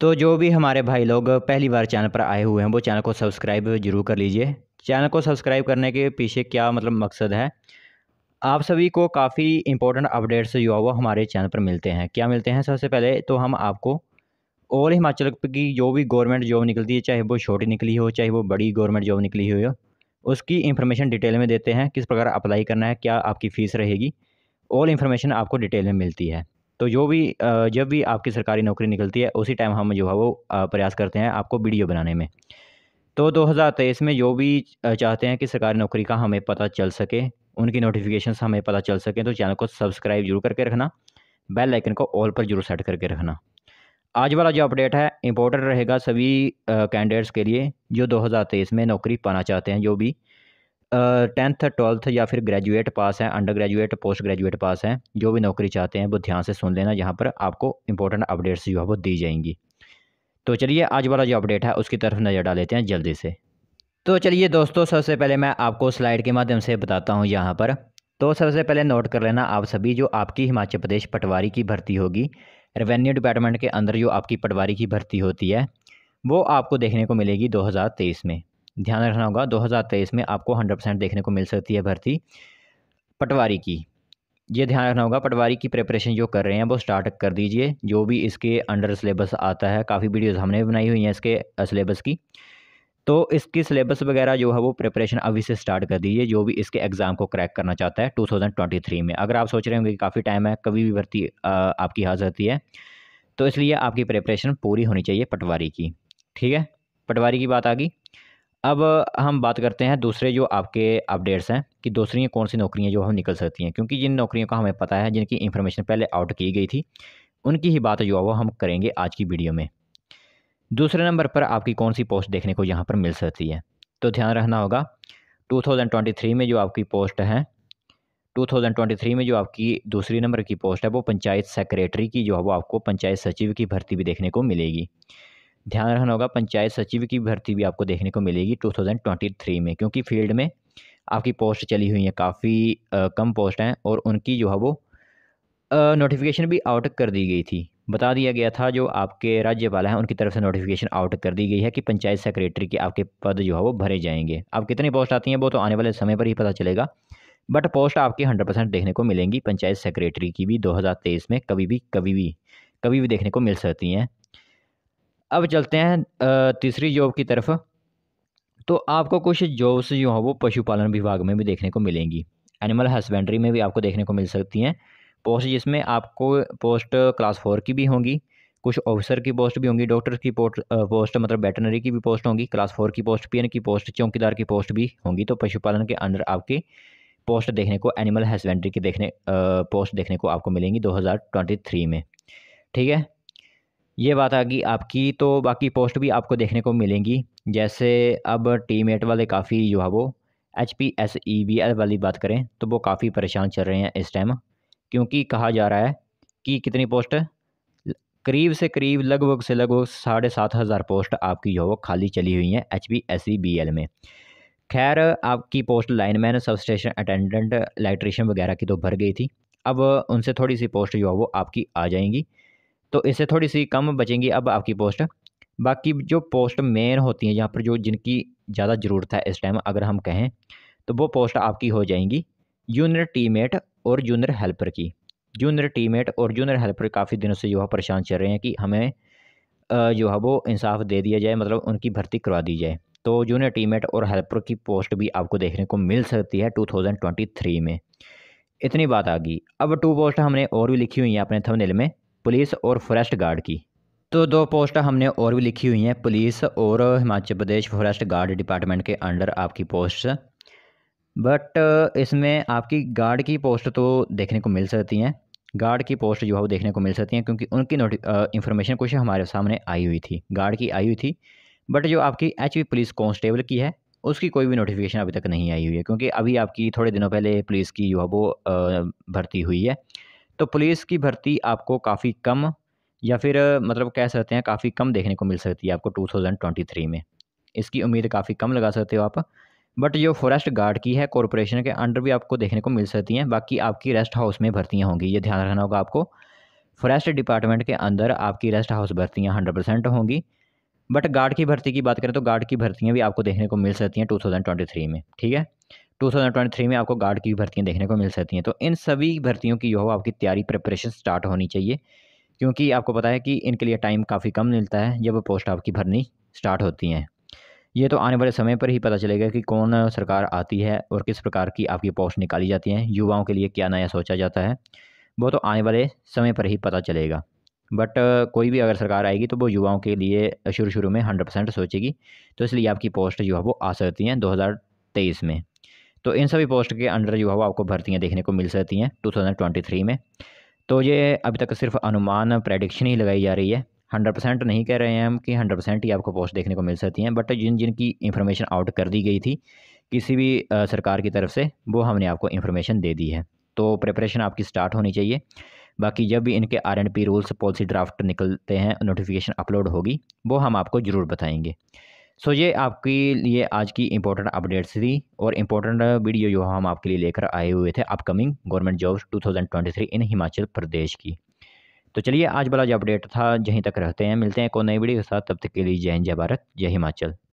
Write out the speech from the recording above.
तो जो भी हमारे भाई लोग पहली बार चैनल पर आए हुए हैं वो चैनल को सब्सक्राइब जरूर कर लीजिए चैनल को सब्सक्राइब करने के पीछे क्या मतलब मकसद है आप सभी को काफ़ी इंपॉर्टेंट अपडेट्स जो है वो हमारे चैनल पर मिलते हैं क्या मिलते हैं सबसे पहले तो हम आपको ऑल हिमाचल की जो भी गवर्नमेंट जॉब निकलती है चाहे वो छोटी निकली हो चाहे वो बड़ी गवर्नमेंट जॉब निकली हो उसकी इन्फॉर्मेशन डिटेल में देते हैं किस प्रकार अप्लाई करना है क्या आपकी फ़ीस रहेगी ऑल इन्फॉर्मेशन आपको डिटेल में मिलती है तो जो भी जब भी आपकी सरकारी नौकरी निकलती है उसी टाइम हम जो है वो प्रयास करते हैं आपको वीडियो बनाने में तो दो में जो भी चाहते हैं कि सरकारी नौकरी का हमें पता चल सके उनकी नोटिफिकेशन हमें पता चल सके तो चैनल को सब्सक्राइब जरूर करके रखना बेल आइकन को ऑल पर जरूर सेट करके रखना आज वाला जो अपडेट है इंपॉर्टेंट रहेगा सभी कैंडिडेट्स के लिए जो 2023 में नौकरी पाना चाहते हैं जो भी टेंथ ट्वेल्थ या फिर ग्रेजुएट पास हैं undergraduate postgraduate pass हैं जो भी नौकरी चाहते हैं वो ध्यान से सुन लेना यहाँ पर आपको इंपॉर्टेंट अपडेट्स जो है वो दी जाएंगी तो चलिए आज वाला जो अपडेट है उसकी तरफ नज़र लेते हैं जल्दी से तो चलिए दोस्तों सबसे पहले मैं आपको स्लाइड के माध्यम से बताता हूँ यहाँ पर तो सबसे पहले नोट कर लेना आप सभी जो आपकी हिमाचल प्रदेश पटवारी की भर्ती होगी रेवेन्यू डिपार्टमेंट के अंदर जो आपकी पटवारी की भर्ती होती है वो आपको देखने को मिलेगी 2023 में ध्यान रखना होगा 2023 में आपको 100 परसेंट देखने को मिल सकती है भर्ती पटवारी की ये ध्यान रखना होगा पटवारी की प्रिपरेशन जो कर रहे हैं वो स्टार्ट कर दीजिए जो भी इसके अंडर सिलेबस आता है काफ़ी वीडियोज़ हमने बनाई हुई हैं इसके सिलेबस की तो इसकी सिलेबस वगैरह जो है वो प्रिपरेशन अभी से स्टार्ट कर दीजिए जो भी इसके एग्ज़ाम को क्रैक करना चाहता है 2023 में अगर आप सोच रहे होंगे कि काफ़ी टाइम है कभी भी भर्ती आपकी हाथ रहती है तो इसलिए आपकी प्रिपरेशन पूरी होनी चाहिए पटवारी की ठीक है पटवारी की बात आ गई अब हम बात करते हैं दूसरे जो आपके अपडेट्स हैं कि दूसरी कौन सी नौकरियां जो हम निकल सकती हैं क्योंकि जिन नौकरियों का हमें पता है जिनकी इन्फॉर्मेशन पहले आउट की गई थी उनकी ही बात जो है वो हम करेंगे आज की वीडियो में दूसरे नंबर पर आपकी कौन सी पोस्ट देखने को यहाँ पर मिल सकती है तो ध्यान रखना होगा 2023 में जो आपकी पोस्ट है 2023 में जो आपकी दूसरी नंबर की पोस्ट है वो पंचायत सेक्रेटरी की जो है वो आपको पंचायत सचिव की भर्ती भी देखने को मिलेगी ध्यान रखना होगा पंचायत सचिव की भर्ती भी आपको देखने को मिलेगी 2023 में क्योंकि फील्ड में आपकी पोस्ट चली हुई हैं काफ़ी कम पोस्ट हैं और उनकी जो है वो नोटिफिकेशन भी आउट कर दी गई थी बता दिया गया था जो आपके राज्यपाल हैं उनकी तरफ से नोटिफिकेशन आउट कर दी गई है कि पंचायत सेक्रेटरी के आपके पद जो है वो भरे जाएंगे अब कितनी पोस्ट आती हैं वो तो आने वाले समय पर ही पता चलेगा बट पोस्ट आपके हंड्रेड परसेंट देखने को मिलेंगी पंचायत सेक्रेटरी की भी 2023 में कभी भी कभी भी कभी भी देखने को मिल सकती हैं अब चलते हैं तीसरी जॉब की तरफ तो आपको कुछ जॉब्स जो हैं वो पशुपालन विभाग में भी देखने को मिलेंगी एनिमल हस्बेंड्री में भी आपको देखने को मिल सकती हैं पोस्ट जिसमें आपको पोस्ट क्लास फोर की भी होंगी कुछ ऑफिसर की पोस्ट भी होंगी डॉक्टर की पोस्ट पोस्ट मतलब वेटनरी की भी पोस्ट होंगी क्लास फोर की पोस्ट पीएन की पोस्ट चौकीदार की पोस्ट भी होंगी तो पशुपालन के अंदर आपकी पोस्ट देखने को एनिमल हस्बेंड्री की देखने पोस्ट देखने को आपको मिलेंगी दो में ठीक है ये बात आ गई आपकी तो बाकी पोस्ट भी आपको देखने को मिलेंगी जैसे अब टीम एट वाले काफ़ी जो है वो H P S E B L वाली बात करें तो वो काफ़ी परेशान चल रहे हैं इस टाइम क्योंकि कहा जा रहा है कि कितनी पोस्ट करीब से करीब लगभग से लगभग साढ़े सात हज़ार पोस्ट आपकी जो वो खाली चली हुई हैं H P S E B L में खैर आपकी post lineman sub station attendant electrician वगैरह की तो भर गई थी अब उनसे थोड़ी सी पोस्ट जो है वो आपकी आ जाएंगी तो इससे थोड़ी सी कम बचेंगी अब आपकी पोस्ट बाकी जो पोस्ट मेन होती हैं यहाँ पर जो जिनकी ज़्यादा ज़रूरत है इस टाइम अगर हम कहें तो वो पोस्ट आपकी हो जाएंगी जूनियर टीमेट और जूनियर हेल्पर की जूनियर टीमेट और जूनियर हेल्पर काफ़ी दिनों से जो है परेशान चल रहे हैं कि हमें जो है वो इंसाफ दे दिया जाए मतलब उनकी भर्ती करवा दी जाए तो जूनियर टीमेट और हेल्पर की पोस्ट भी आपको देखने को मिल सकती है 2023 में इतनी बात आ गई अब टू पोस्ट हमने और भी लिखी हुई है अपने थंबनेल में पुलिस और फॉरेस्ट गार्ड की तो दो पोस्ट हमने और भी लिखी हुई हैं पुलिस और Himachal Pradesh forest guard department के अंडर आपकी पोस्ट बट इसमें आपकी गार्ड की पोस्ट तो देखने को मिल सकती हैं गार्ड की पोस्ट जो है वो देखने को मिल सकती हैं क्योंकि उनकी नोटि इन्फॉर्मेशन कुछ हमारे सामने आई हुई थी गार्ड की आई हुई थी बट जो आपकी एच पुलिस कॉन्स्टेबल की है उसकी कोई भी नोटिफिकेशन अभी तक नहीं आई हुई है क्योंकि अभी आपकी थोड़े दिनों पहले पुलिस की जो है वो भर्ती हुई है तो पुलिस की भर्ती आपको काफ़ी कम या फिर मतलब कह सकते हैं काफ़ी कम देखने को मिल सकती है आपको 2023 में इसकी उम्मीद काफ़ी कम लगा सकते हो आप बट जो फॉरेस्ट गार्ड की है कॉरपोरेशन के अंडर भी आपको देखने को मिल सकती हैं बाकी आपकी रेस्ट हाउस में भर्तियाँ होंगी ये ध्यान रखना होगा आपको फॉरेस्ट डिपार्टमेंट के अंदर आपकी रेस्ट हाउस भर्तियाँ हंड्रेड परसेंट होंगी बट गार्ड की भर्ती की बात करें तो गार्ड की भर्तियाँ भी आपको देखने को मिल सकती हैं टू थाउजेंड ट्वेंटी थ्री में ठीक है 2023 में आपको गार्ड की भर्तियाँ देखने को मिल सकती हैं तो इन सभी भर्तियों की जो हो आपकी तैयारी प्रिपरेशन स्टार्ट होनी चाहिए क्योंकि आपको पता है कि इनके लिए टाइम काफ़ी कम मिलता है जब पोस्ट आपकी भरनी स्टार्ट होती हैं ये तो आने वाले समय पर ही पता चलेगा कि कौन सरकार आती है और किस प्रकार की आपकी पोस्ट निकाली जाती हैं युवाओं के लिए क्या नया सोचा जाता है वो तो आने वाले समय पर ही पता चलेगा बट कोई भी अगर सरकार आएगी तो वो युवाओं के लिए शुरू शुरू में हंड्रेड परसेंट सोचेगी तो इसलिए आपकी पोस्ट जो है वो आ सकती हैं दो में तो इन सभी पोस्ट के अंडर जो है वो आपको भर्तियाँ देखने को मिल सकती हैं टू में तो ये अभी तक सिर्फ अनुमान प्रेडिक्शन ही लगाई जा रही है हंड्रेड परसेंट नहीं कह रहे हैं हम कि हंड्रेड परसेंट ही आपको पोस्ट देखने को मिल सकती हैं बट जिन जिन की इन्फॉर्मेशन आउट कर दी गई थी किसी भी सरकार की तरफ से वो हमने आपको इन्फॉर्मेशन दे दी है तो प्रिपरेशन आपकी स्टार्ट होनी चाहिए बाकी जब भी इनके R and P rules policy draft निकलते हैं नोटिफिकेशन अपलोड होगी वो हम आपको ज़रूर बताएँगे सो ये आपके लिए आज की इंपॉर्टेंट अपडेट्स थी और इम्पोर्टेंट वीडियो जो हम आपके लिए लेकर आए हुए थे upcoming government jobs 2023 in Himachal Pradesh की तो चलिए आज वाला जो अपडेट था यहीं तक रहते हैं मिलते हैं एक नई वीडियो के साथ तब तक के लिए जय हिंद जय भारत जय हिमाचल